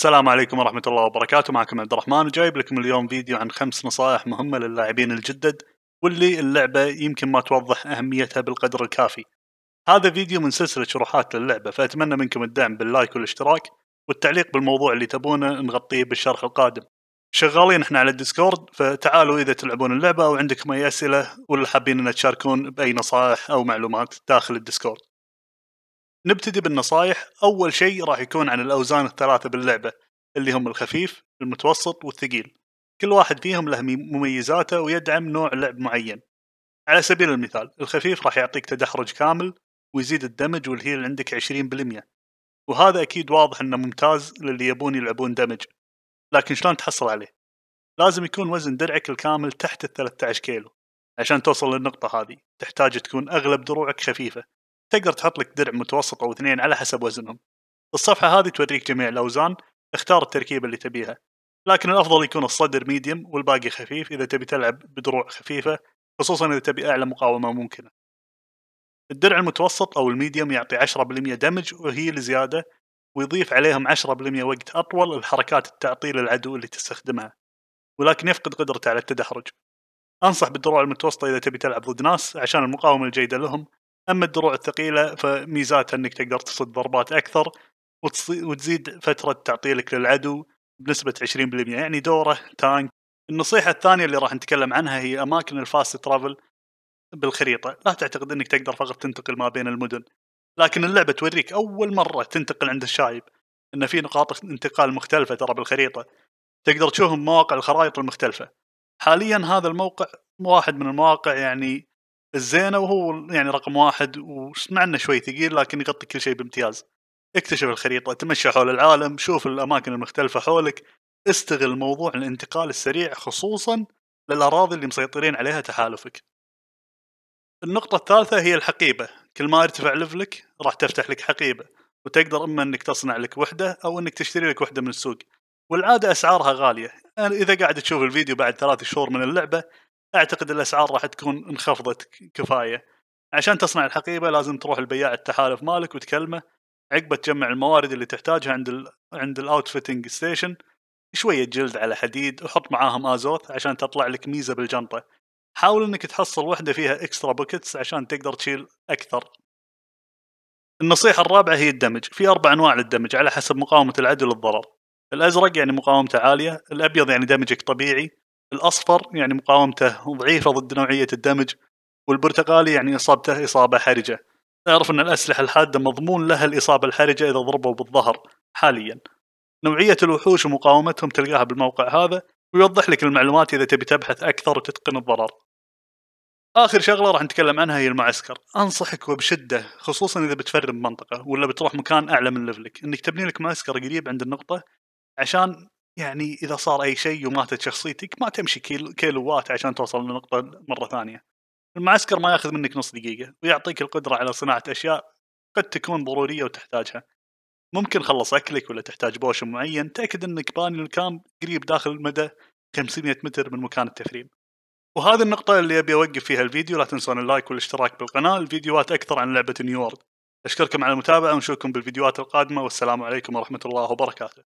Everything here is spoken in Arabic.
السلام عليكم ورحمة الله وبركاته معكم عبد الرحمن وجايب لكم اليوم فيديو عن خمس نصائح مهمة للاعبين الجدد واللي اللعبة يمكن ما توضح أهميتها بالقدر الكافي هذا فيديو من سلسلة شروحات للعبة فأتمنى منكم الدعم باللايك والاشتراك والتعليق بالموضوع اللي تبونه نغطيه بالشرح القادم شغالين احنا على الديسكورد فتعالوا اذا تلعبون اللعبه او عندكم اي اسئله ولا حابين ان تشاركون باي نصائح او معلومات داخل الديسكورد نبتدي بالنصايح أول شيء راح يكون عن الأوزان الثلاثة باللعبة اللي هم الخفيف المتوسط والثقيل كل واحد فيهم له مميزاته ويدعم نوع لعب معين على سبيل المثال الخفيف راح يعطيك تدحرج كامل ويزيد الدمج والهيل عندك 20% وهذا أكيد واضح أنه ممتاز للي يبون يلعبون دمج لكن شلون تحصل عليه لازم يكون وزن درعك الكامل تحت ال 13 كيلو عشان توصل للنقطة هذه تحتاج تكون أغلب دروعك خفيفة تقدر تحط لك درع متوسط او اثنين على حسب وزنهم الصفحه هذه توريك جميع الاوزان اختار التركيبه اللي تبيها لكن الافضل يكون الصدر ميديوم والباقي خفيف اذا تبي تلعب بدروع خفيفه خصوصا اذا تبي اعلى مقاومه ممكنه الدرع المتوسط او الميديوم يعطي 10% دمج وهي لزياده ويضيف عليهم 10% وقت اطول لحركات التعطيل العدو اللي تستخدمها ولكن يفقد قدرته على التدحرج انصح بالدروع المتوسطه اذا تبي تلعب ضد ناس عشان المقاومه الجيده لهم اما الدروع الثقيله فميزاتها انك تقدر تصد ضربات اكثر وتزيد فتره تعطيلك للعدو بنسبه 20% يعني دوره تانك النصيحه الثانيه اللي راح نتكلم عنها هي اماكن الفاست ترافل بالخريطه لا تعتقد انك تقدر فقط تنتقل ما بين المدن لكن اللعبه توريك اول مره تنتقل عند الشايب ان في نقاط انتقال مختلفه ترى بالخريطه تقدر تشوفهم مواقع الخرائط المختلفه حاليا هذا الموقع واحد من المواقع يعني الزينه وهو يعني رقم واحد ومع انه شوي ثقيل لكن يغطي كل شيء بامتياز اكتشف الخريطه تمشى حول العالم شوف الاماكن المختلفه حولك استغل موضوع الانتقال السريع خصوصا للاراضي اللي مسيطرين عليها تحالفك النقطة الثالثة هي الحقيبة كل ما يرتفع لفلك راح تفتح لك حقيبة وتقدر اما انك تصنع لك وحدة او انك تشتري لك وحدة من السوق والعادة اسعارها غالية اذا قاعد تشوف الفيديو بعد ثلاث شهور من اللعبة اعتقد الاسعار راح تكون انخفضت كفايه عشان تصنع الحقيبه لازم تروح البياع التحالف مالك وتكلمه عقبه تجمع الموارد اللي تحتاجها عند الـ عند الاوتفيتنج ستيشن شويه جلد على حديد وحط معاهم ازوت عشان تطلع لك ميزه بالجنطه حاول انك تحصل وحده فيها اكسترا بوكتس عشان تقدر تشيل اكثر النصيحة الرابعة هي الدمج، في أربع أنواع للدمج على حسب مقاومة العدو للضرر. الأزرق يعني مقاومته عالية، الأبيض يعني دمجك طبيعي، الاصفر يعني مقاومته ضعيفه ضد نوعيه الدمج والبرتقالي يعني اصابته اصابه حرجه نعرف ان الاسلحه الحاده مضمون لها الاصابه الحرجه اذا ضربوا بالظهر حاليا نوعيه الوحوش ومقاومتهم تلقاها بالموقع هذا ويوضح لك المعلومات اذا تبي تبحث اكثر وتتقن الضرر اخر شغله راح نتكلم عنها هي المعسكر انصحك وبشده خصوصا اذا بتفرم منطقه ولا بتروح مكان اعلى من لفلك انك تبني لك معسكر قريب عند النقطه عشان يعني اذا صار اي شيء وماتت شخصيتك ما تمشي كيلو كيلوات عشان توصل لنقطه مره ثانيه المعسكر ما ياخذ منك نص دقيقه ويعطيك القدره على صناعه اشياء قد تكون ضروريه وتحتاجها ممكن خلص اكلك ولا تحتاج بوش معين تاكد انك باني الكامب قريب داخل المدى 500 متر من مكان التفريم وهذه النقطة اللي أبي أوقف فيها الفيديو لا تنسون اللايك والاشتراك بالقناة الفيديوهات أكثر عن لعبة نيوورد أشكركم على المتابعة ونشوفكم بالفيديوهات القادمة والسلام عليكم ورحمة الله وبركاته